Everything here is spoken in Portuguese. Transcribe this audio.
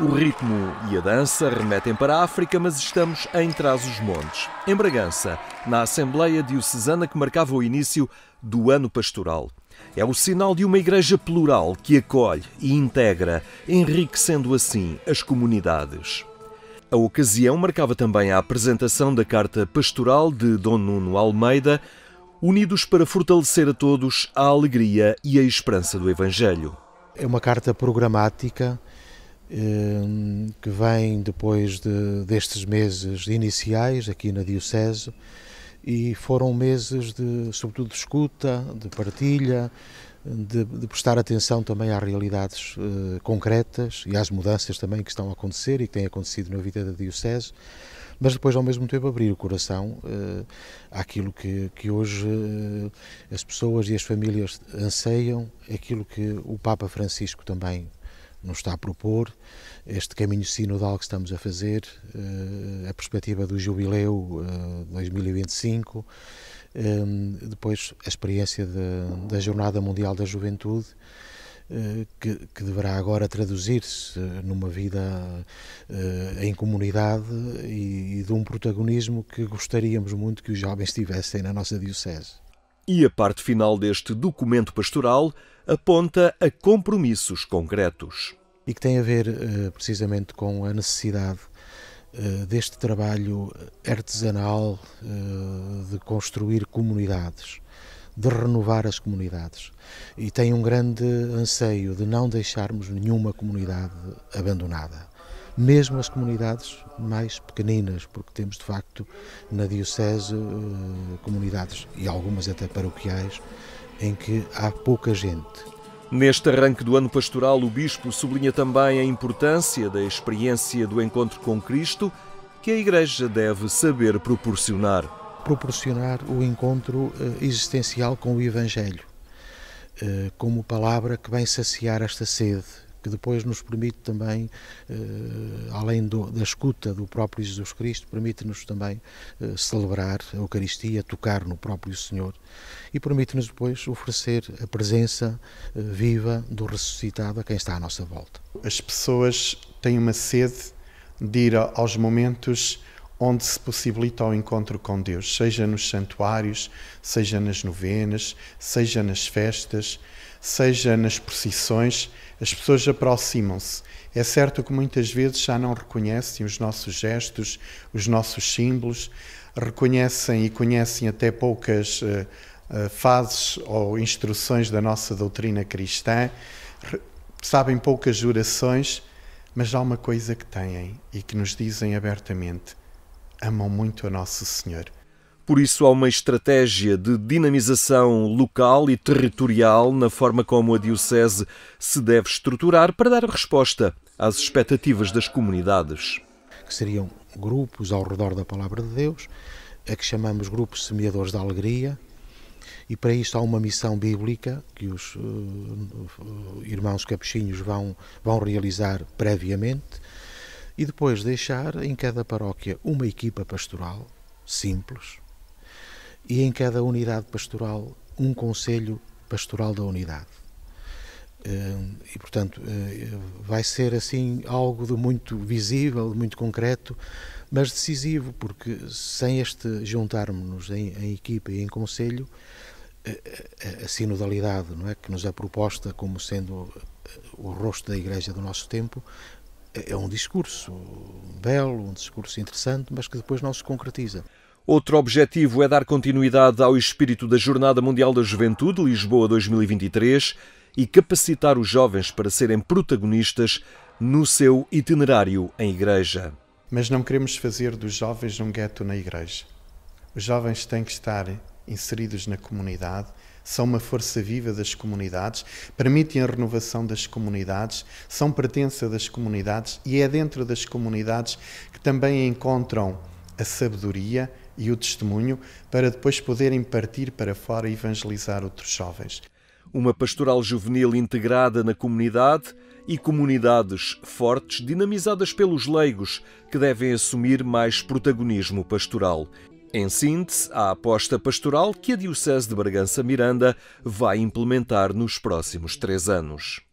O ritmo e a dança remetem para a África, mas estamos em Trás-os-Montes, em Bragança, na Assembleia Diocesana que marcava o início do ano pastoral. É o sinal de uma igreja plural que acolhe e integra, enriquecendo assim as comunidades. A ocasião marcava também a apresentação da Carta Pastoral de Dom Nuno Almeida, unidos para fortalecer a todos a alegria e a esperança do Evangelho. É uma carta programática Ehm, que vem depois de, destes meses iniciais aqui na Diocese e foram meses de, sobretudo, de escuta, de partilha, de, de prestar atenção também às realidades eh, concretas e às mudanças também que estão a acontecer e que têm acontecido na vida da Diocese, mas depois, ao mesmo tempo, abrir o coração eh, àquilo que, que hoje eh, as pessoas e as famílias anseiam, aquilo que o Papa Francisco também nos está a propor, este caminho sinodal que estamos a fazer, eh, a perspectiva do jubileu 2025, eh, eh, depois a experiência de, da Jornada Mundial da Juventude. Que, que, deverá agora traduzir-se numa vida em comunidade e, e de um protagonismo que gostaríamos muito que os jovens tivessem na nossa Diocese. E a parte final deste documento pastoral aponta a compromissos concretos. E que tem a ver eh, precisamente com a necessidade eh, deste trabalho artesanal eh, de construir comunidades, de renovar as comunidades. E tem um grande anseio de não deixarmos nenhuma comunidade abandonada mesmo as comunidades mais pequeninas, porque temos de facto na Diocese eh, comunidades, e algumas até paroquiais, em que há pouca gente. Neste arranque do ano pastoral, o Bispo sublinha também a importância da experiência do encontro com Cristo que a Igreja deve saber proporcionar. Proporcionar o encontro eh, existencial com o Evangelho, eh, como palavra que vem saciar esta sede que depois nos permite também, eh, além do, da escuta do próprio Jesus Cristo, permite-nos também eh, celebrar a Eucaristia, tocar no próprio Senhor e permite-nos depois oferecer a presença eh, viva do ressuscitado a quem está à nossa volta. As pessoas têm uma sede de ir aos momentos onde se possibilita o encontro com Deus, seja nos santuários, seja nas novenas, seja nas festas, seja nas procissões, as pessoas aproximam-se. É certo que muitas vezes já não reconhecem os nossos gestos, os nossos símbolos, reconhecem e conhecem até poucas uh, uh, fases ou instruções da nossa doutrina cristã, sabem poucas orações, mas há uma coisa que têm e que nos dizem abertamente: amam muito a Nosso Senhor. Por isso, há uma estratégia de dinamização local e territorial na forma como a Diocese se deve estruturar para dar resposta às expectativas das comunidades. Que seriam grupos ao redor da Palavra de Deus, a que chamamos grupos semeadores da alegria, e para isto há uma missão bíblica que os uh, irmãos capuchinhos vão, vão realizar previamente, e depois deixar em cada paróquia uma equipa pastoral simples e em cada unidade pastoral um conselho pastoral da unidade. Hum, e, portanto, eh, vai ser assim algo de muito visível, de muito concreto, mas decisivo, porque sem este juntarmos-nos em, em equipa e em conselho, a, eh, eh, a sinodalidade, não é, que nos é proposta como sendo o rosto da Igreja do nosso tempo, é, é um discurso belo, um discurso interessante, mas que depois não se concretiza. Outro objetivo é dar continuidade ao espírito da Jornada Mundial da Juventude Lisboa 2023 e capacitar os jovens para serem protagonistas no seu itinerário em igreja. Mas não queremos fazer dos jovens um gueto na igreja. Os jovens têm que estar inseridos na comunidade, são uma força viva das comunidades, permitem a renovação das comunidades, são pertença das comunidades e é dentro das comunidades que também encontram a sabedoria, e o testemunho para depois poderem partir para fora e evangelizar outros jovens. Uma pastoral juvenil integrada na comunidade e comunidades fortes dinamizadas pelos leigos que devem assumir mais protagonismo pastoral. Em síntese, a aposta pastoral que a Diocese de Bragança Miranda vai implementar nos próximos três anos.